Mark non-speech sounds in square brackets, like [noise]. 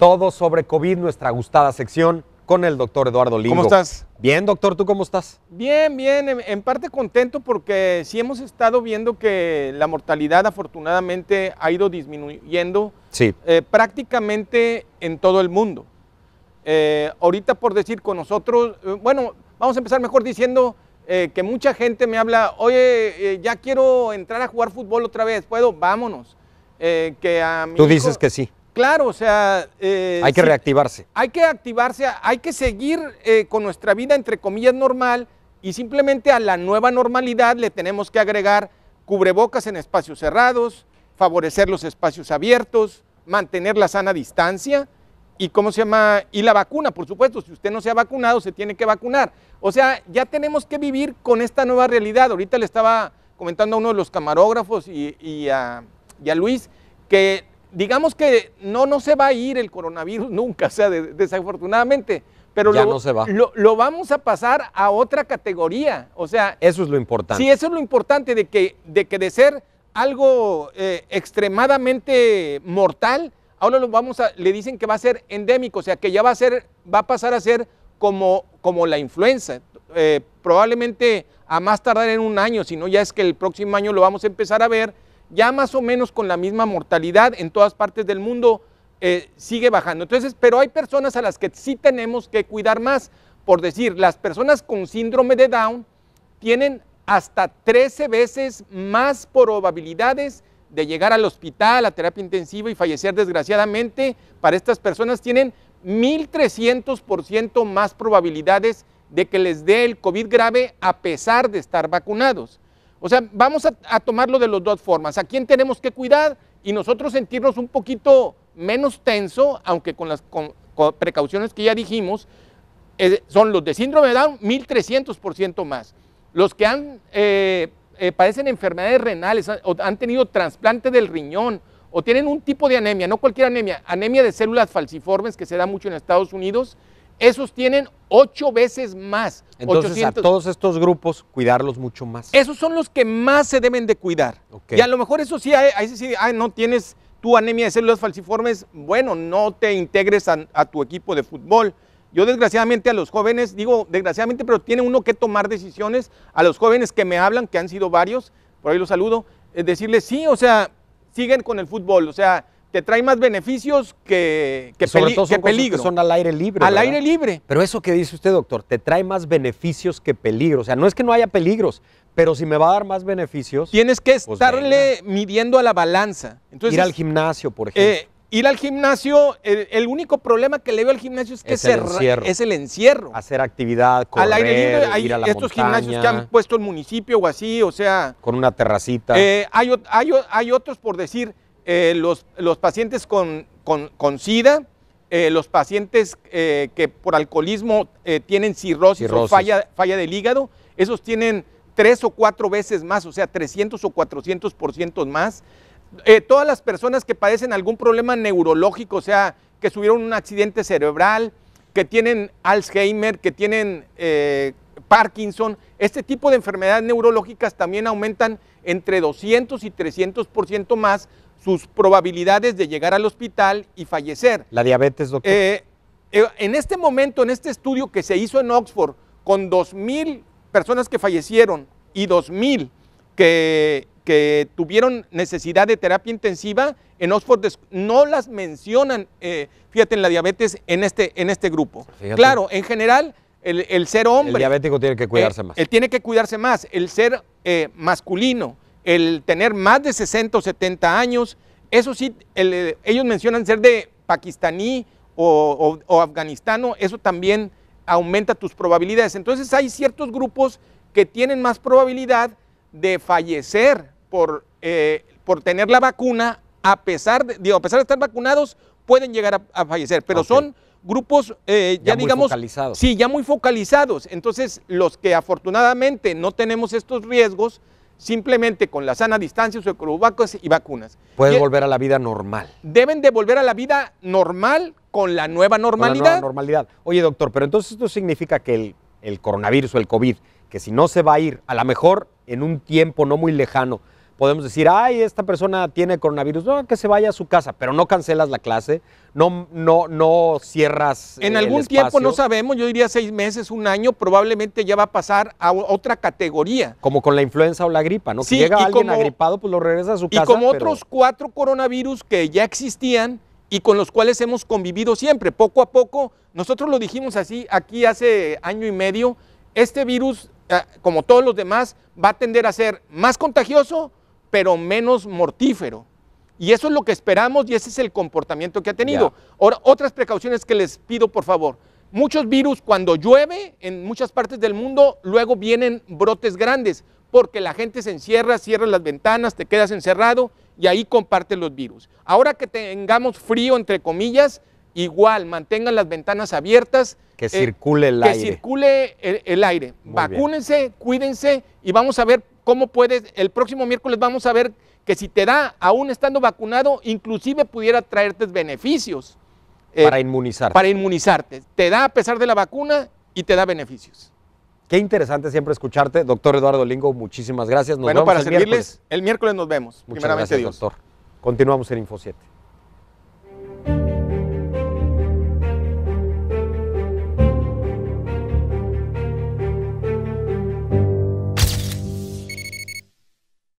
Todo sobre COVID, nuestra gustada sección con el doctor Eduardo Lima. ¿Cómo estás? Bien, doctor, ¿tú cómo estás? Bien, bien, en, parte contento porque sí hemos estado viendo que la mortalidad afortunadamente ha ido disminuyendo eh, prácticamente en todo el mundo. Eh, ahorita por decir con nosotros, eh, bueno, vamos a empezar mejor diciendo que mucha gente me habla, oye, ya quiero entrar a jugar fútbol otra vez, ¿puedo? Vámonos. Tú dices que sí claro, o sea... Eh, hay que reactivarse. Hay que activarse, hay que seguir eh, con nuestra vida, entre comillas, normal y simplemente a la nueva normalidad le tenemos que agregar cubrebocas en espacios cerrados, favorecer los espacios abiertos, mantener la sana distancia y cómo se llama y la vacuna, por supuesto, si usted no se ha vacunado se tiene que vacunar. O sea, ya tenemos que vivir con esta nueva realidad. Ahorita le estaba comentando a uno de los camarógrafos y a Luis que digamos que no, no se va a ir el coronavirus [laughs] nunca, o sea, desafortunadamente. Pero lo, no se va. Lo, vamos a pasar a otra categoría. O sea. Eso es lo importante. Sí, eso es lo importante, de que de, que de ser algo eh, extremadamente mortal, ahora lo vamos a, le dicen que va a ser endémico, o sea que ya va a ser, va a pasar a ser como, como la influenza. Eh, probablemente a más tardar en un año, si no ya es que el próximo año lo vamos a empezar a ver ya más o menos con la misma mortalidad en todas partes del mundo, eh, sigue bajando. Entonces, pero hay personas a las que sí tenemos que cuidar más. Por decir, las personas con síndrome de Down tienen hasta 13 veces más probabilidades de llegar al hospital, a terapia intensiva y fallecer desgraciadamente. Para estas personas tienen 1.300% más probabilidades de que les dé el COVID grave a pesar de estar vacunados. O sea, vamos a, tomarlo de las dos formas. ¿A quién tenemos que cuidar? Y nosotros sentirnos un poquito menos tenso, aunque con las precauciones que ya dijimos, eh, son los de síndrome de Down 1.300% más. Los que han, eh, eh, padecen enfermedades renales o han tenido trasplante del riñón o tienen un tipo de anemia, no cualquier anemia, anemia de células falciformes que se da mucho en Estados Unidos, esos tienen ocho veces más. Entonces a todos estos grupos cuidarlos mucho más. Esos son los que más se deben de cuidar. Y a lo mejor eso sí, ahí sí, no tienes tu anemia de células falciformes, bueno, no te integres a, tu equipo de fútbol. Yo desgraciadamente a los jóvenes, digo desgraciadamente, pero tiene uno que tomar decisiones, a los jóvenes que me hablan, que han sido varios, por ahí los saludo, eh, decirles, sí, o sea, siguen con el fútbol, o sea, te trae más beneficios que, que, son que son al aire libre. Al aire libre. Pero eso que dice usted, doctor, te trae más beneficios que peligros. O sea, no es que no haya peligros, pero si me va a dar más beneficios. Tienes que pues estarle midiendo a la balanza. ir al gimnasio, por eh, ejemplo. ir al gimnasio, el, único problema que le veo al gimnasio es que es, el, encierro. Es el encierro. Hacer actividad, correr, al aire libre, estos gimnasios que han puesto el municipio o así, o sea. Con una terracita. Eh, hay, hay otros por decir eh, los, los, pacientes con, con, SIDA, eh, los pacientes eh, que por alcoholismo tienen cirrosis, o falla, falla del hígado, esos tienen tres o cuatro veces más, o sea, 300 o 400% más. todas las personas que padecen algún problema neurológico, o sea, que tuvieron un accidente cerebral, que tienen Alzheimer, que tienen Parkinson, este tipo de enfermedades neurológicas también aumentan entre 200 y 300% más sus probabilidades de llegar al hospital y fallecer. La diabetes, doctor. Eh, eh, en este momento, en este estudio que se hizo en Oxford, con 2.000 personas que fallecieron y 2.000 que, tuvieron necesidad de terapia intensiva, en Oxford no las mencionan, eh, fíjate, en la diabetes en este, en este grupo. Claro, en general, el, el, ser hombre... El diabético tiene que cuidarse más. Él tiene que cuidarse más, el ser masculino el tener más de 60 o 70 años, eso sí, eh, ellos mencionan ser de pakistaní o, afganistano, eso también aumenta tus probabilidades. Entonces hay ciertos grupos que tienen más probabilidad de fallecer por, eh, por tener la vacuna, a pesar de, a pesar de estar vacunados, pueden llegar a, fallecer, pero son grupos eh, ya, digamos sí ya muy focalizados entonces los que afortunadamente no tenemos estos riesgos simplemente con la sana distancia, su y vacunas. Pueden volver a la vida normal. Deben de volver a la vida normal con la nueva normalidad. Con la nueva normalidad. Oye, doctor, pero entonces esto significa que el, el coronavirus o el COVID, que si no se va a ir, a lo mejor en un tiempo no muy lejano, podemos decir, ay, esta persona tiene coronavirus, no, que se vaya a su casa, pero no cancelas la clase, no, no, no cierras. En algún tiempo, no sabemos, yo diría seis meses, un año, probablemente ya va a pasar a otra categoría. Como con la influenza o la gripa, ¿no? Si llega alguien agripado, pues lo regresa a su casa. Y como otros cuatro coronavirus que ya existían y con los cuales hemos convivido siempre, poco a poco, nosotros lo dijimos así aquí hace año y medio, este virus, eh, como todos los demás, va a tender a ser más contagioso, pero menos mortífero. Y eso es lo que esperamos y ese es el comportamiento que ha tenido. otras precauciones que les pido, por favor. Muchos virus cuando llueve en muchas partes del mundo, luego vienen brotes grandes, porque la gente se encierra, cierra las ventanas, te quedas encerrado y ahí comparten los virus. Ahora que tengamos frío, entre comillas, igual, mantengan las ventanas abiertas. Que circule el eh, aire. Que circule el, aire. Vacúnense, cuídense y vamos a ver cómo puedes, el próximo miércoles vamos a ver que si te da, aún estando vacunado, inclusive pudiera traerte beneficios. Eh, para inmunizarte. Para inmunizarte. Te da a pesar de la vacuna y te da beneficios. Qué interesante siempre escucharte, doctor Eduardo Lingo. Muchísimas gracias. bueno, para servirles, el miércoles nos vemos. Muchas gracias, doctor. Continuamos en Info 7.